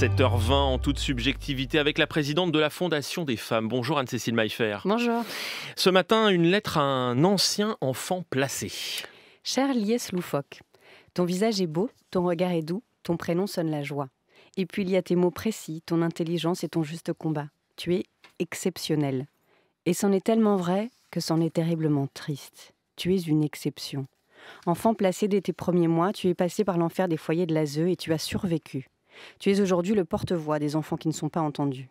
7h20 en toute subjectivité avec la présidente de la Fondation des femmes. Bonjour Anne-Cécile Maillefer. Bonjour. Ce matin, une lettre à un ancien enfant placé. Cher liesse loufoque, ton visage est beau, ton regard est doux, ton prénom sonne la joie. Et puis il y a tes mots précis, ton intelligence et ton juste combat. Tu es exceptionnel. Et c'en est tellement vrai que c'en est terriblement triste. Tu es une exception. Enfant placé dès tes premiers mois, tu es passé par l'enfer des foyers de l'ASE et tu as survécu. Tu es aujourd'hui le porte-voix des enfants qui ne sont pas entendus.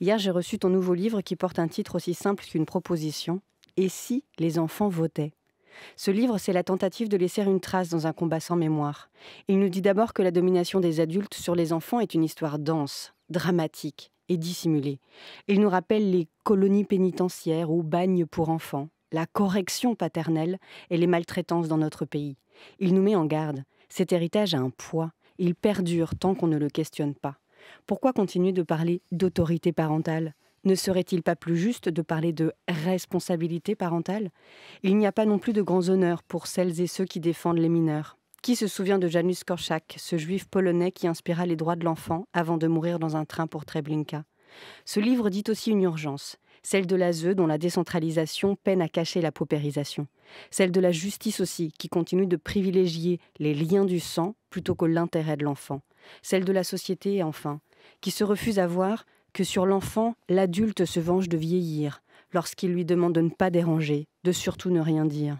Hier, j'ai reçu ton nouveau livre qui porte un titre aussi simple qu'une proposition Et si les enfants votaient ce livre, c'est la tentative de laisser une trace dans un combat sans mémoire. Il nous dit d'abord que la domination des adultes sur les enfants est une histoire dense, dramatique et dissimulée. Il nous rappelle les colonies pénitentiaires ou bagnes pour enfants, la correction paternelle et les maltraitances dans notre pays. Il nous met en garde. Cet héritage a un poids. Il perdure tant qu'on ne le questionne pas. Pourquoi continuer de parler d'autorité parentale ne serait-il pas plus juste de parler de responsabilité parentale Il n'y a pas non plus de grands honneurs pour celles et ceux qui défendent les mineurs. Qui se souvient de Janusz Korczak, ce juif polonais qui inspira les droits de l'enfant avant de mourir dans un train pour Treblinka Ce livre dit aussi une urgence, celle de l'ASE dont la décentralisation peine à cacher la paupérisation, celle de la justice aussi qui continue de privilégier les liens du sang plutôt que l'intérêt de l'enfant, celle de la société enfin, qui se refuse à voir que sur l'enfant, l'adulte se venge de vieillir, lorsqu'il lui demande de ne pas déranger, de surtout ne rien dire.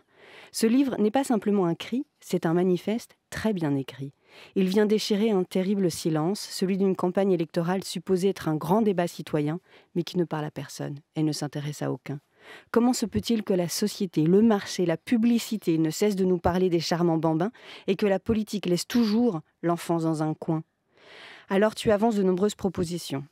Ce livre n'est pas simplement un cri, c'est un manifeste très bien écrit. Il vient déchirer un terrible silence, celui d'une campagne électorale supposée être un grand débat citoyen, mais qui ne parle à personne et ne s'intéresse à aucun. Comment se peut-il que la société, le marché, la publicité ne cessent de nous parler des charmants bambins et que la politique laisse toujours l'enfance dans un coin Alors tu avances de nombreuses propositions.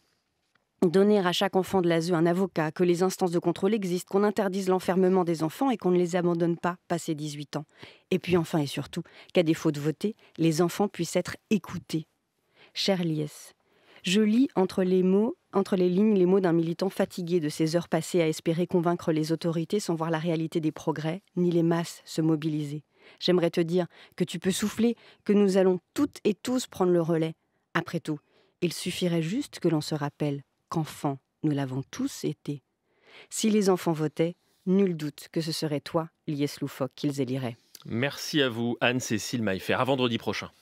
Donner à chaque enfant de l'ASE un avocat, que les instances de contrôle existent, qu'on interdise l'enfermement des enfants et qu'on ne les abandonne pas passé 18 ans. Et puis enfin et surtout, qu'à défaut de voter, les enfants puissent être écoutés. Cher Lies, je lis entre les mots entre les lignes les mots d'un militant fatigué de ses heures passées à espérer convaincre les autorités sans voir la réalité des progrès, ni les masses se mobiliser. J'aimerais te dire que tu peux souffler, que nous allons toutes et tous prendre le relais. Après tout, il suffirait juste que l'on se rappelle qu'enfants, nous l'avons tous été. Si les enfants votaient, nul doute que ce serait toi, Lies Loufoque, qu'ils éliraient. Merci à vous, Anne-Cécile Maillefer. À vendredi prochain.